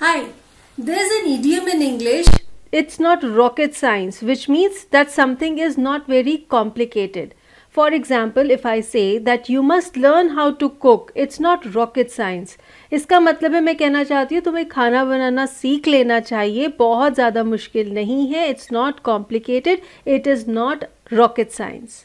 Hi, there's an idiom in English. It's not rocket science, which means that something is not very complicated. For example, if I say that you must learn how to cook, it's not rocket science. इसका मतलब है मैं कहना चाहती हूँ तुम्हें खाना बनाना सीख लेना चाहिए बहुत ज़्यादा मुश्किल नहीं है it's not complicated it is not rocket science